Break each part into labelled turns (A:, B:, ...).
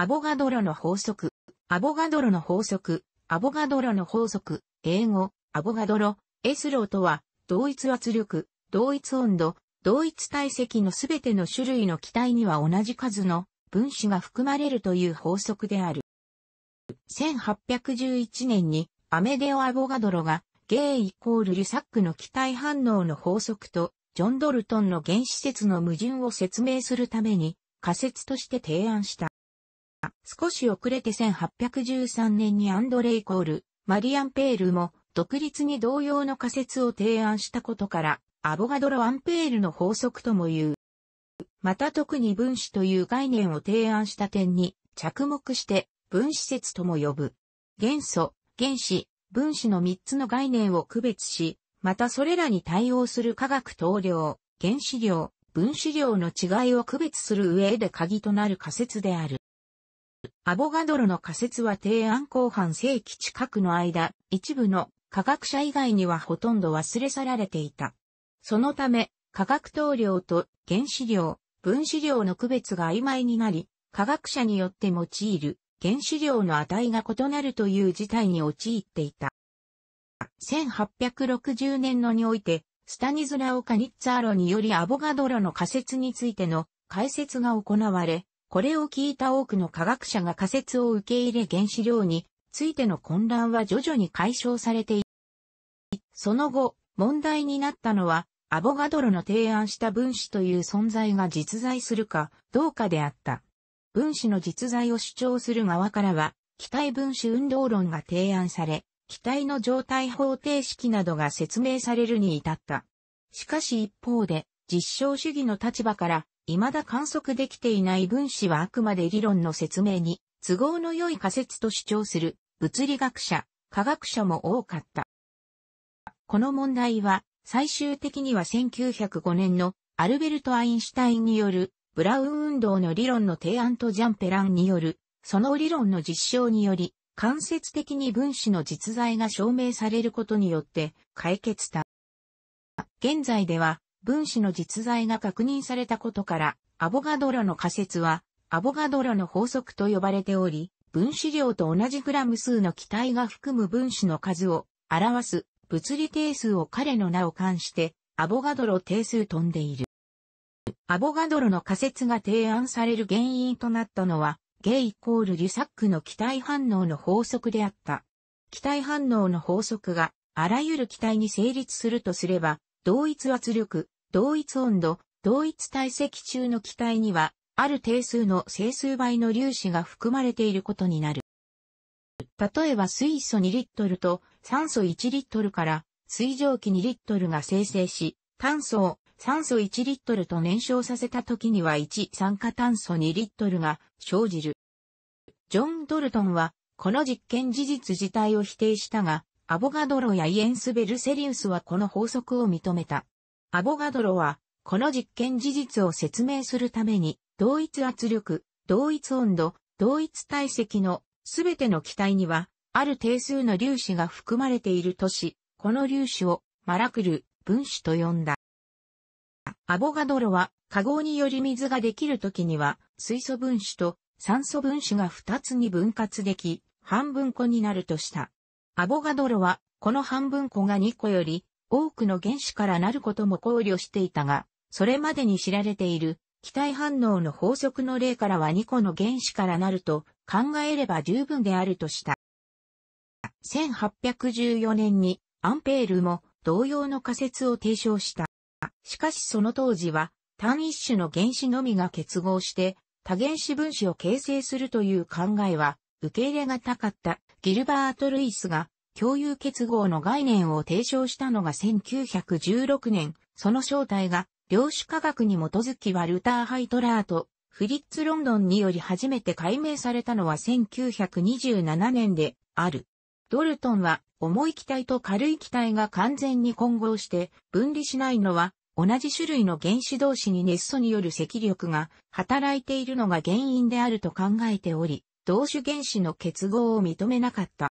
A: アボガドロの法則、アボガドロの法則、アボガドロの法則、英語、アボガドロ、エスローとは、同一圧力、同一温度、同一体積のすべての種類の気体には同じ数の分子が含まれるという法則である。1811年にアメデオ・アボガドロが、ゲイイコールリュサックの気体反応の法則と、ジョン・ドルトンの原子説の矛盾を説明するために、仮説として提案した。少し遅れて1813年にアンドレイ・コール、マリアン・ペールも独立に同様の仮説を提案したことから、アボガドロ・アンペールの法則とも言う。また特に分子という概念を提案した点に着目して分子説とも呼ぶ。元素、原子、分子の3つの概念を区別し、またそれらに対応する化学等量、原子量、分子量の違いを区別する上で鍵となる仮説である。アボガドロの仮説は提案後半世紀近くの間、一部の科学者以外にはほとんど忘れ去られていた。そのため、科学統領と原子量、分子量の区別が曖昧になり、科学者によって用いる原子量の値が異なるという事態に陥っていた。1860年のにおいて、スタニズラオ・カニッツァーロによりアボガドロの仮説についての解説が行われ、これを聞いた多くの科学者が仮説を受け入れ原子量についての混乱は徐々に解消されていその後、問題になったのは、アボガドロの提案した分子という存在が実在するかどうかであった。分子の実在を主張する側からは、気体分子運動論が提案され、気体の状態方程式などが説明されるに至った。しかし一方で、実証主義の立場から、未だ観測できていない分子はあくまで理論の説明に都合の良い仮説と主張する物理学者、科学者も多かった。この問題は最終的には1905年のアルベルト・アインシュタインによるブラウン運動の理論の提案とジャンペランによるその理論の実証により間接的に分子の実在が証明されることによって解決した。現在では分子の実在が確認されたことから、アボガドロの仮説は、アボガドロの法則と呼ばれており、分子量と同じグラム数の気体が含む分子の数を表す物理定数を彼の名を冠して、アボガドロ定数飛んでいる。アボガドロの仮説が提案される原因となったのは、ゲイイコールリュサックの気体反応の法則であった。気体反応の法則があらゆる気体に成立するとすれば、同一圧力、同一温度、同一体積中の気体には、ある定数の整数倍の粒子が含まれていることになる。例えば水素2リットルと酸素1リットルから水蒸気2リットルが生成し、炭素を酸素1リットルと燃焼させた時には1酸化炭素2リットルが生じる。ジョン・ドルトンは、この実験事実自体を否定したが、アボガドロやイエンス・ベルセリウスはこの法則を認めた。アボガドロは、この実験事実を説明するために、同一圧力、同一温度、同一体積のすべての気体には、ある定数の粒子が含まれているとし、この粒子をマラクル分子と呼んだ。アボガドロは、化合により水ができるときには、水素分子と酸素分子が2つに分割でき、半分個になるとした。アボガドロは、この半分個が2個より多くの原子からなることも考慮していたが、それまでに知られている気体反応の法則の例からは2個の原子からなると考えれば十分であるとした。1814年にアンペールも同様の仮説を提唱した。しかしその当時は単一種の原子のみが結合して多原子分子を形成するという考えは受け入れがたかったギルバート・ルイスが共有結合の概念を提唱したのが1916年、その正体が量子科学に基づきワルター・ハイトラーとフリッツ・ロンドンにより初めて解明されたのは1927年である。ドルトンは重い気体と軽い気体が完全に混合して分離しないのは同じ種類の原子同士に熱素による積力が働いているのが原因であると考えており、同種原子の結合を認めなかった。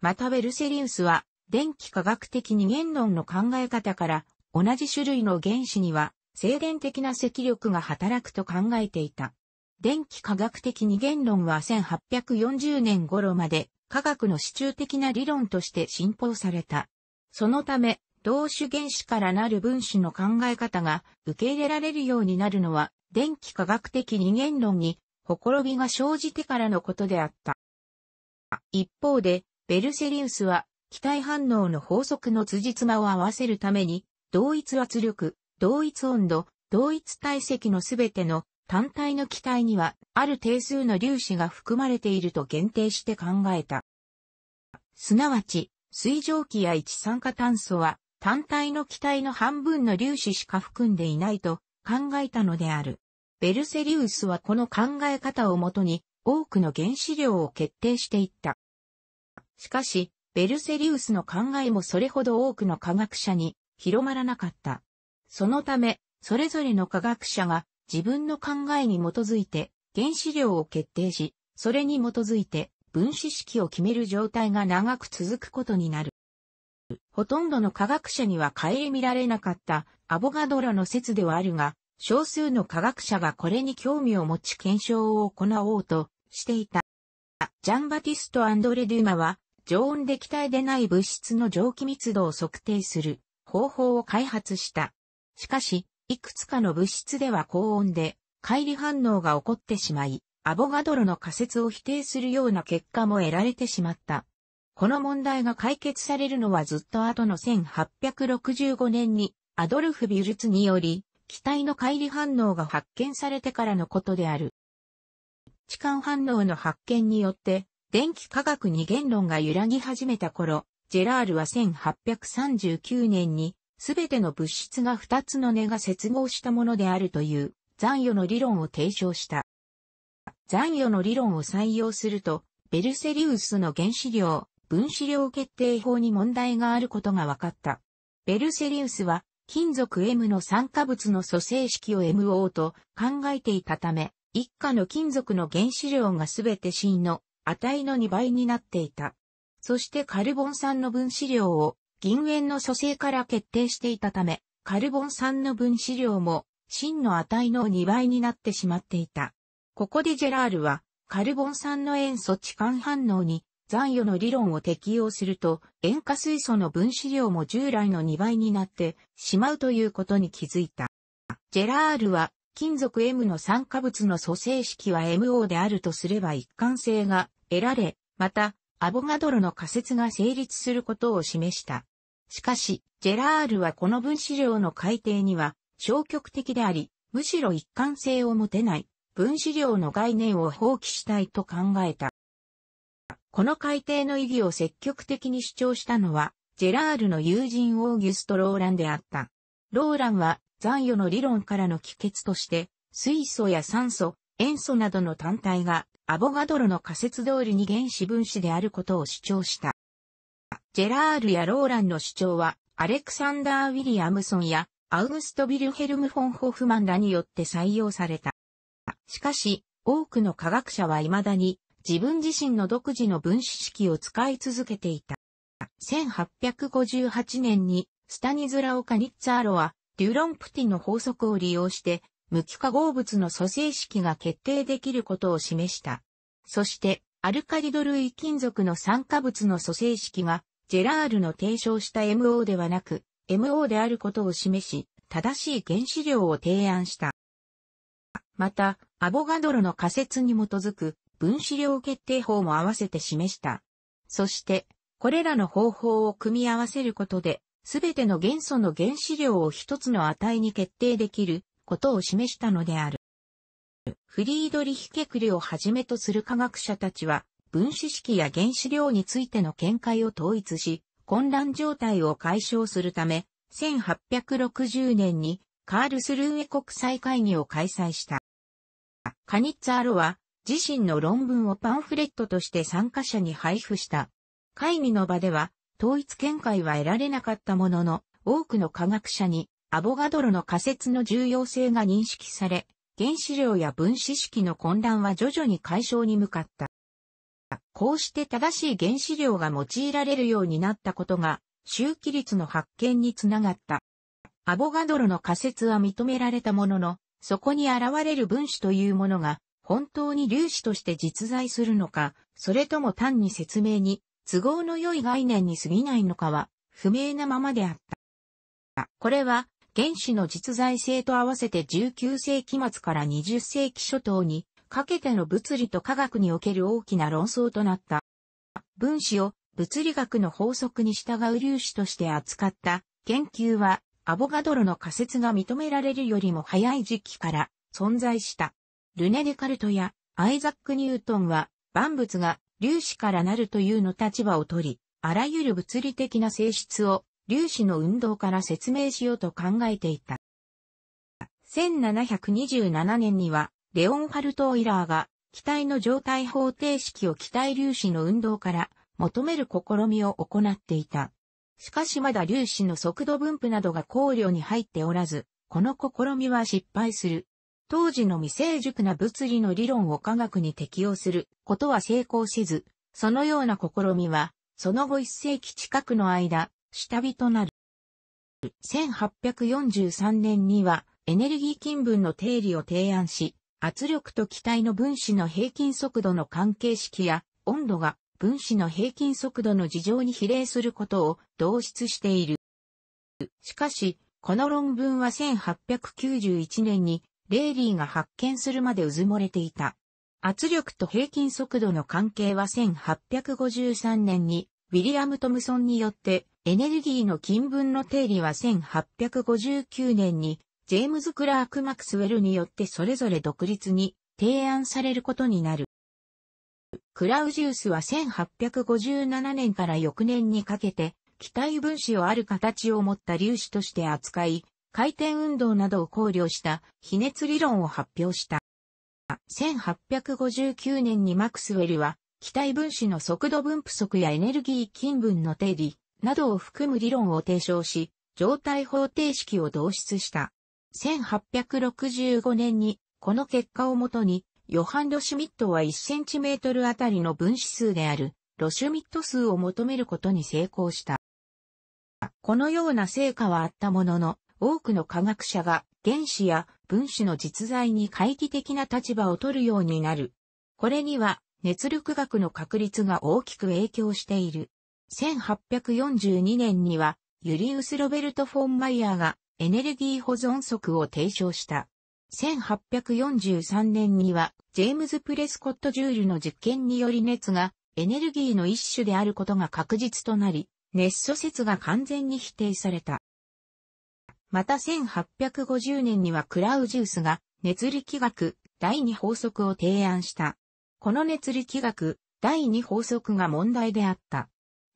A: またベルセリウスは、電気科学的二元論の考え方から、同じ種類の原子には、静電的な積力が働くと考えていた。電気科学的二元論は1840年頃まで科学の支柱的な理論として信奉された。そのため、同種原子からなる分子の考え方が受け入れられるようになるのは、電気科学的二元論に、ほころびが生じてからのことであった。一方で、ベルセリウスは、気体反応の法則の辻褄を合わせるために、同一圧力、同一温度、同一体積のすべての単体の気体には、ある定数の粒子が含まれていると限定して考えた。すなわち、水蒸気や一酸化炭素は、単体の気体の半分の粒子しか含んでいないと考えたのである。ベルセリウスはこの考え方をもとに、多くの原子量を決定していった。しかし、ベルセリウスの考えもそれほど多くの科学者に広まらなかった。そのため、それぞれの科学者が自分の考えに基づいて原子量を決定し、それに基づいて分子式を決める状態が長く続くことになる。ほとんどの科学者にはり見られなかったアボガドロの説ではあるが、少数の科学者がこれに興味を持ち検証を行おうとしていた。ジャンバティスト・アンドレ・デュマは常温で気体でない物質の蒸気密度を測定する方法を開発した。しかし、いくつかの物質では高温で乖離反応が起こってしまい、アボガドロの仮説を否定するような結果も得られてしまった。この問題が解決されるのはずっと後の1865年にアドルフ・ビュルツにより、気体の乖離反応が発見されてからのことである。置換反応の発見によって、電気科学に言論が揺らぎ始めた頃、ジェラールは1839年に、すべての物質が2つの根が接合したものであるという残余の理論を提唱した。残余の理論を採用すると、ベルセリウスの原子量、分子量決定法に問題があることが分かった。ベルセリウスは、金属 M の酸化物の組成式を MO と考えていたため、一家の金属の原子量がすべて真の値の2倍になっていた。そしてカルボン酸の分子量を銀塩の組成から決定していたため、カルボン酸の分子量も真の値の2倍になってしまっていた。ここでジェラールは、カルボン酸の塩素置換反応に残余の理論を適用すると、塩化水素の分子量も従来の2倍になってしまうということに気づいた。ジェラールは、金属 M の酸化物の組成式は MO であるとすれば一貫性が得られ、また、アボガドロの仮説が成立することを示した。しかし、ジェラールはこの分子量の改定には消極的であり、むしろ一貫性を持てない分子量の概念を放棄したいと考えた。この改定の意義を積極的に主張したのは、ジェラールの友人オーギュスト・ローランであった。ローランは残余の理論からの帰結として、水素や酸素、塩素などの単体がアボガドロの仮説通りに原子分子であることを主張した。ジェラールやローランの主張は、アレクサンダー・ウィリアムソンや、アウグスト・ビルヘルム・フォン・ホフマンらによって採用された。しかし、多くの科学者は未だに、自分自身の独自の分子式を使い続けていた。1858年に、スタニズラオ・カニッツァーロは、デュロンプティの法則を利用して、無機化合物の組成式が決定できることを示した。そして、アルカリド類金属の酸化物の組成式が、ジェラールの提唱した MO ではなく、MO であることを示し、正しい原子量を提案した。また、アボガドロの仮説に基づく分子量決定法も合わせて示した。そして、これらの方法を組み合わせることで、すべての元素の原子量を一つの値に決定できることを示したのである。フリードリヒ・ケクリをはじめとする科学者たちは、分子式や原子量についての見解を統一し、混乱状態を解消するため、1860年にカールスルーエ国際会議を開催した。カニッツァーロは自身の論文をパンフレットとして参加者に配布した。会議の場では統一見解は得られなかったものの多くの科学者にアボガドロの仮説の重要性が認識され、原子量や分子式の混乱は徐々に解消に向かった。こうして正しい原子量が用いられるようになったことが、周期率の発見につながった。アボガドロの仮説は認められたものの、そこに現れる分子というものが、本当に粒子として実在するのか、それとも単に説明に、都合の良い概念に過ぎないのかは、不明なままであった。これは、原子の実在性と合わせて19世紀末から20世紀初頭にかけての物理と科学における大きな論争となった。分子を物理学の法則に従う粒子として扱った研究はアボガドロの仮説が認められるよりも早い時期から存在した。ルネ・デカルトやアイザック・ニュートンは万物が粒子からなるというの立場をとり、あらゆる物理的な性質を粒子の運動から説明しようと考えていた。1727年には、レオンハルト・オイラーが、気体の状態方程式を気体粒子の運動から求める試みを行っていた。しかしまだ粒子の速度分布などが考慮に入っておらず、この試みは失敗する。当時の未成熟な物理の理論を科学に適用することは成功せず、そのような試みは、その後一世紀近くの間、下火となる。1843年にはエネルギー金分の定理を提案し、圧力と気体の分子の平均速度の関係式や温度が分子の平均速度の事情に比例することを導出している。しかし、この論文は1891年にレーリーが発見するまでうずもれていた。圧力と平均速度の関係は1853年にウィリアム・トムソンによってエネルギーの金分の定理は1859年にジェームズ・クラーク・マクスウェルによってそれぞれ独立に提案されることになる。クラウジウスは1857年から翌年にかけて、気体分子をある形を持った粒子として扱い、回転運動などを考慮した比熱理論を発表した。1859年にマクスウェルは、気体分子の速度分布速やエネルギー金分の定理、などを含む理論を提唱し、状態方程式を導出した。1865年に、この結果をもとに、ヨハン・ロシュミットは1トルあたりの分子数である、ロシュミット数を求めることに成功した。このような成果はあったものの、多くの科学者が原子や分子の実在に回帰的な立場を取るようになる。これには熱力学の確率が大きく影響している。1842年には、ユリウス・ロベルト・フォン・マイヤーがエネルギー保存則を提唱した。1843年には、ジェームズ・プレスコット・ジュールの実験により熱がエネルギーの一種であることが確実となり、熱素説が完全に否定された。また1850年にはクラウジウスが熱力学第二法則を提案した。この熱力学第二法則が問題であった。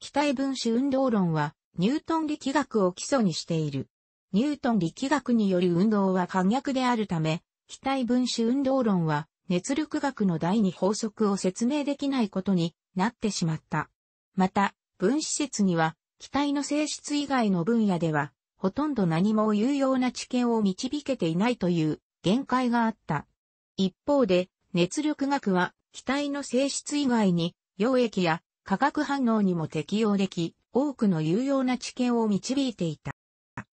A: 気体分子運動論は、ニュートン力学を基礎にしている。ニュートン力学による運動は可逆であるため、気体分子運動論は、熱力学の第二法則を説明できないことになってしまった。また、分子説には、気体の性質以外の分野では、ほとんど何も有用な知見を導けていないという限界があった。一方で、熱力学は、気体の性質以外に、溶液や化学反応にも適用でき、多くの有用な知見を導いていた。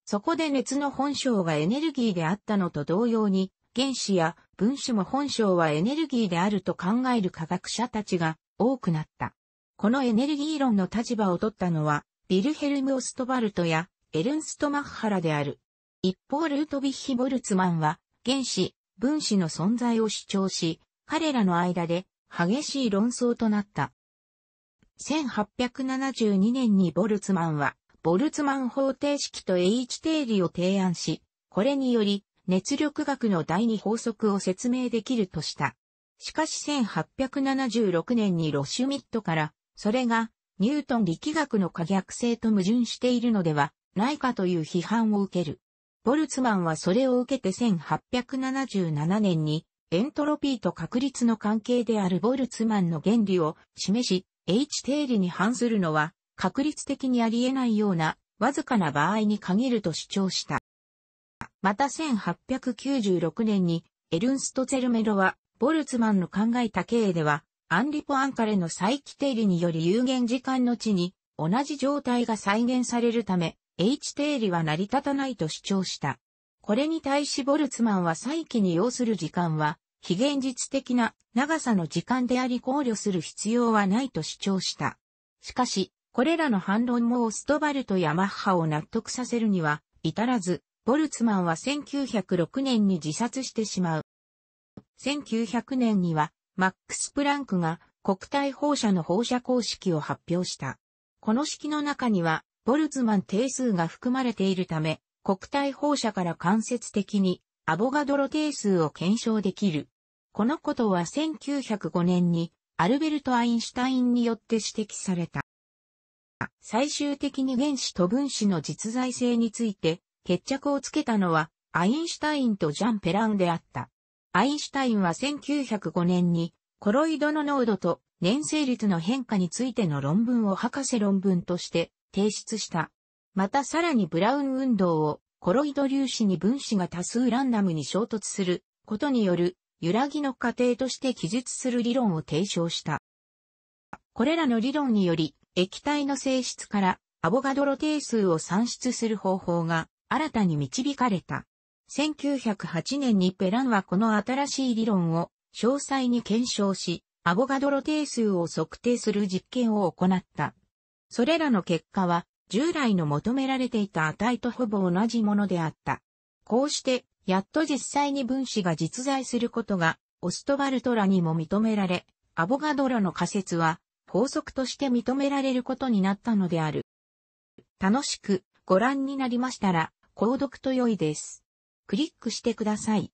A: そこで熱の本性がエネルギーであったのと同様に、原子や分子も本性はエネルギーであると考える科学者たちが多くなった。このエネルギー論の立場を取ったのは、ビルヘルム・オストバルトやエルンスト・マッハラである。一方ルートビッヒ・ボルツマンは、原子、分子の存在を主張し、彼らの間で激しい論争となった。1872年にボルツマンは、ボルツマン方程式と H 定理を提案し、これにより、熱力学の第二法則を説明できるとした。しかし1876年にロシュミットから、それがニュートン力学の可逆性と矛盾しているのではないかという批判を受ける。ボルツマンはそれを受けて1877年にエントロピーと確率の関係であるボルツマンの原理を示し、H 定理に反するのは、確率的にあり得ないような、わずかな場合に限ると主張した。また1896年に、エルンスト・ゼルメロは、ボルツマンの考えた経営では、アンリポ・アンカレの再帰定理により有限時間の地に、同じ状態が再現されるため、H 定理は成り立たないと主張した。これに対しボルツマンは再起に要する時間は、非現実的な長さの時間であり考慮する必要はないと主張した。しかし、これらの反論もオストバルトやマッハを納得させるには至らず、ボルツマンは1906年に自殺してしまう。1900年には、マックス・プランクが国体放射の放射公式を発表した。この式の中には、ボルツマン定数が含まれているため、国体放射から間接的にアボガドロ定数を検証できる。このことは1905年にアルベルト・アインシュタインによって指摘された。最終的に原子と分子の実在性について決着をつけたのはアインシュタインとジャン・ペランであった。アインシュタインは1905年にコロイドの濃度と粘性率の変化についての論文を博士論文として提出した。またさらにブラウン運動をコロイド粒子に分子が多数ランダムに衝突することによる揺らぎの過程として記述する理論を提唱した。これらの理論により、液体の性質からアボガドロ定数を算出する方法が新たに導かれた。1908年にペランはこの新しい理論を詳細に検証し、アボガドロ定数を測定する実験を行った。それらの結果は従来の求められていた値とほぼ同じものであった。こうして、やっと実際に分子が実在することが、オストバルトラにも認められ、アボガドロの仮説は、法則として認められることになったのである。楽しくご覧になりましたら、購読と良いです。クリックしてください。